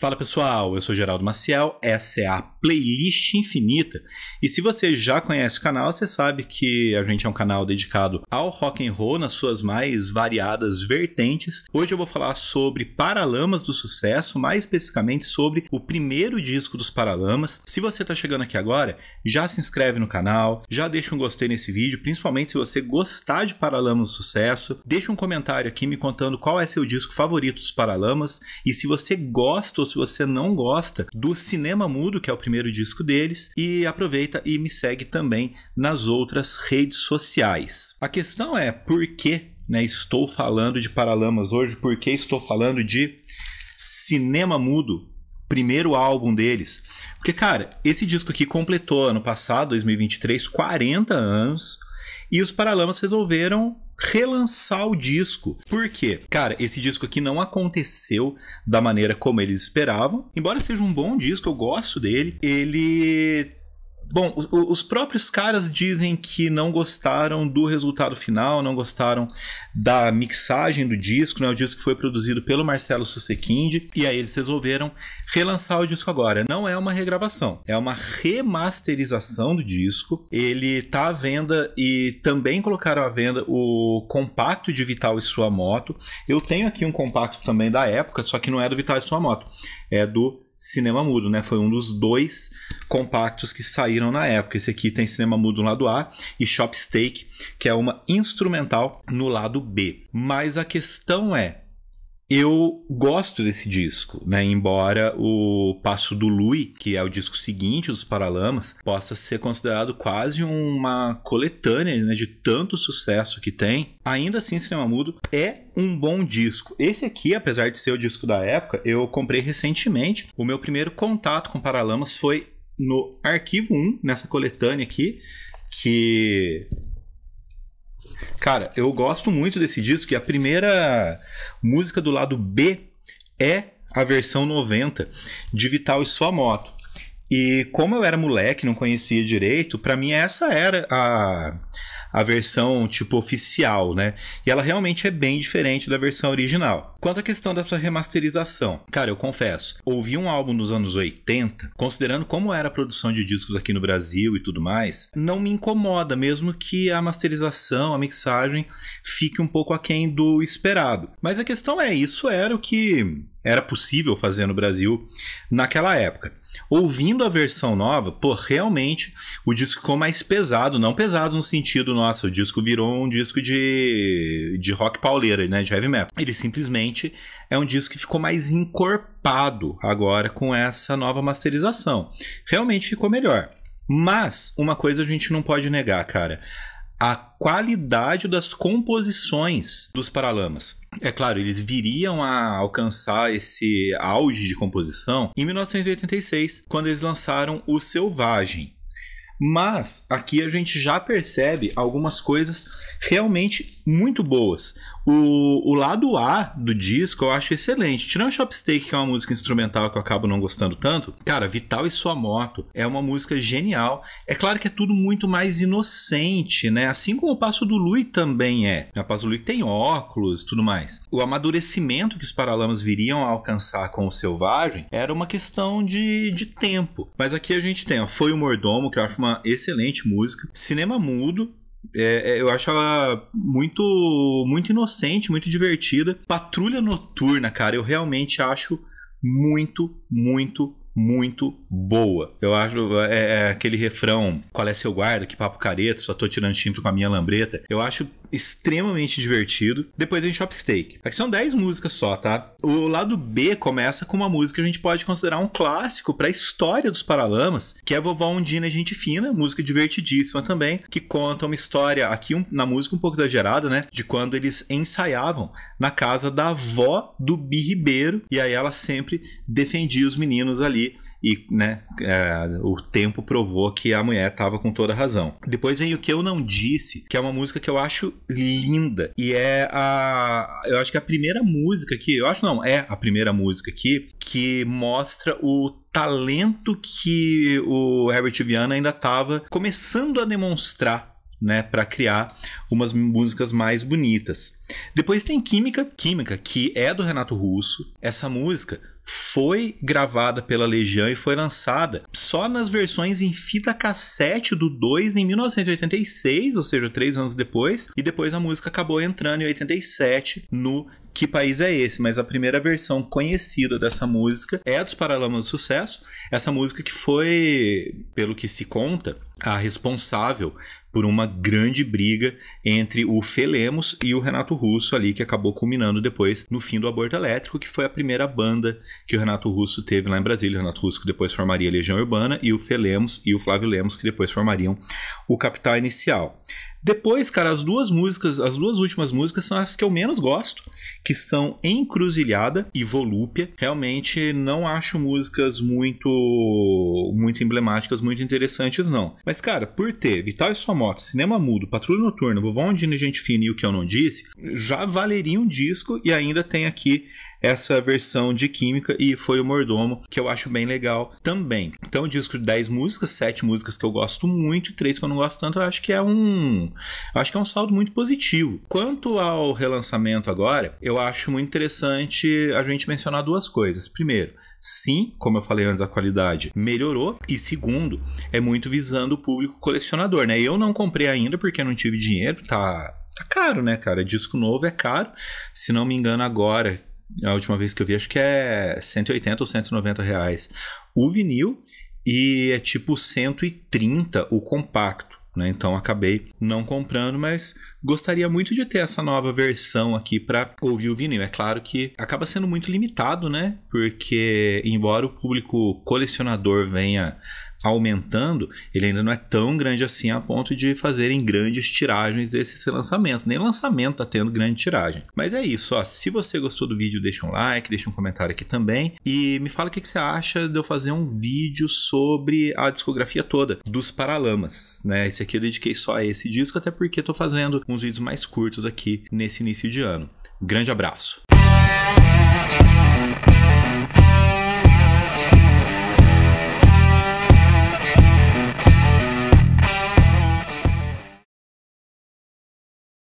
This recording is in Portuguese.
Fala pessoal, eu sou Geraldo Maciel, essa é a Playlist Infinita. E se você já conhece o canal, você sabe que a gente é um canal dedicado ao rock and roll nas suas mais variadas vertentes. Hoje eu vou falar sobre Paralamas do Sucesso, mais especificamente sobre o primeiro disco dos Paralamas. Se você está chegando aqui agora, já se inscreve no canal, já deixa um gostei nesse vídeo, principalmente se você gostar de Paralamas do Sucesso. Deixa um comentário aqui me contando qual é seu disco favorito dos Paralamas e se você gosta se você não gosta do Cinema Mudo, que é o primeiro disco deles, e aproveita e me segue também nas outras redes sociais. A questão é por que né, estou falando de Paralamas hoje, por que estou falando de cinema mudo? primeiro álbum deles. Porque, cara, esse disco aqui completou ano passado, 2023, 40 anos. E os Paralamas resolveram relançar o disco. Por quê? Cara, esse disco aqui não aconteceu da maneira como eles esperavam. Embora seja um bom disco, eu gosto dele. Ele Bom, os, próprios caras dizem que não gostaram do resultado final, não gostaram da mixagem do disco, né? O disco que foi produzido pelo Marcelo Susequinde, e aí eles resolveram relançar o disco agora. Não é uma regravação, é uma remasterização do disco. Ele tá à venda e também colocaram à venda o compacto de Vital e Sua Moto. Eu tenho aqui um compacto também da época, só que não é do Vital e Sua Moto, é do cinema mudo, né? Foi um dos dois compactos que saíram na época. Esse aqui tem cinema mudo no lado A e Shop Steak, que é uma instrumental no lado B. Mas a questão é, eu gosto desse disco, né? Embora o Passo do Lui, que é o disco seguinte dos Paralamas, possa ser considerado quase uma coletânea né, de tanto sucesso que tem, ainda assim Cinema Mudo é um bom disco. Esse aqui, apesar de ser o disco da época, eu comprei recentemente. O meu primeiro contato com Paralamas foi no arquivo 1, nessa coletânea aqui, que Cara, eu gosto muito desse disco e a primeira música do lado B é a versão 90 de Vital e Sua Moto. E como eu era moleque, não conhecia direito, para mim essa era a a versão tipo oficial, né? E ela realmente é bem diferente da versão original. Quanto à questão dessa remasterização, cara, eu confesso, ouvi um álbum nos anos 80, considerando como era a produção de discos aqui no Brasil e tudo mais, não me incomoda, mesmo que a masterização, a mixagem fique um pouco aquém do esperado. Mas a questão é, isso era o que era possível fazer no Brasil naquela época. Ouvindo a versão nova, pô, realmente o disco ficou mais pesado, não pesado no sentido, nossa, o disco virou um disco de, de rock pauleira, né, de heavy metal. Ele simplesmente é um disco que ficou mais encorpado agora com essa nova masterização. Realmente ficou melhor. Mas uma coisa a gente não pode negar, cara a qualidade das composições dos Paralamas. É claro, eles viriam a alcançar esse auge de composição em 1986, quando eles lançaram O Selvagem. Mas aqui a gente já percebe algumas coisas realmente muito boas. O, o lado A do disco eu acho excelente. Tirando Chopstick, que é uma música instrumental que eu acabo não gostando tanto, cara, Vital e Sua Moto é uma música genial. É claro que é tudo muito mais inocente, né? Assim como o Passo do Lui também é. O Passo do Lui tem óculos e tudo mais. O amadurecimento que os Paralamas viriam a alcançar com o Selvagem era uma questão de, de tempo. Mas aqui a gente tem, ó, Foi o Mordomo, que eu acho uma excelente música. Cinema Mudo, é, é, eu acho ela muito muito inocente, muito divertida. Patrulha Noturna, cara, eu realmente acho muito, muito, muito boa. Eu acho é, é aquele refrão, qual é seu guarda, que papo careta, só tô tirando chifre com a minha lambreta. Eu acho extremamente divertido. Depois vem Chopstick. Aqui são 10 músicas só, tá? O lado B começa com uma música que a gente pode considerar um clássico para a história dos Paralamas, que é Vovó Undina Gente Fina, música divertidíssima também, que conta uma história aqui um, na música um pouco exagerada, né? De quando eles ensaiavam na casa da avó do Bi Ribeiro, e aí ela sempre defendia os meninos ali e, né, é, o tempo provou que a mulher estava com toda razão. Depois vem o que eu não disse, que é uma música que eu acho linda. E é a. Eu acho que é a primeira música que. Eu acho não, é a primeira música aqui que mostra o talento que o Herbert Viana ainda estava começando a demonstrar né, para criar umas músicas mais bonitas. Depois tem Química, Química, que é do Renato Russo. Essa música foi gravada pela Legião e foi lançada só nas versões em fita cassete do 2 em 1986, ou seja, três anos depois, e depois a música acabou entrando em 87 no que país é esse, mas a primeira versão conhecida dessa música é a dos Paralamas do Sucesso. Essa música que foi, pelo que se conta, a responsável por uma grande briga entre o Felemos e o Renato Russo ali, que acabou culminando depois no fim do Aborto Elétrico, que foi a primeira banda que o Renato Russo teve lá em Brasília. O Renato Russo que depois formaria a Legião Urbana e o Felemos e o Flávio Lemos que depois formariam o Capital Inicial. Depois, cara, as duas músicas, as duas últimas músicas são as que eu menos gosto, que são Encruzilhada e Volúpia. Realmente não acho músicas muito muito emblemáticas, muito interessantes não. Mas cara, por ter Vital e Sua Moto, Cinema Mudo, Patrulha Noturna, Vovó Ondina e Gente Fina e o que eu não disse, já valeria um disco e ainda tem aqui essa versão de química e foi o Mordomo, que eu acho bem legal também. Então, um disco de 10 músicas, 7 músicas que eu gosto muito e 3 que eu não gosto tanto, eu acho que é um. Acho que é um saldo muito positivo. Quanto ao relançamento agora, eu acho muito interessante a gente mencionar duas coisas. Primeiro, sim, como eu falei antes, a qualidade melhorou. E segundo, é muito visando o público colecionador, né? Eu não comprei ainda porque não tive dinheiro, tá, tá caro, né, cara? Disco novo é caro. Se não me engano, agora a última vez que eu vi, acho que é 180 ou 190 reais o vinil e é tipo 130 o compacto. Né? Então acabei não comprando, mas gostaria muito de ter essa nova versão aqui para ouvir o vinil. É claro que acaba sendo muito limitado, né? Porque embora o público colecionador venha aumentando, ele ainda não é tão grande assim a ponto de fazerem grandes tiragens desses lançamentos. Nem lançamento está tendo grande tiragem. Mas é isso. Ó. Se você gostou do vídeo, deixa um like, deixa um comentário aqui também. E me fala o que, que você acha de eu fazer um vídeo sobre a discografia toda dos Paralamas. Né? Esse aqui eu dediquei só a esse disco, até porque estou fazendo uns vídeos mais curtos aqui nesse início de ano. Grande abraço!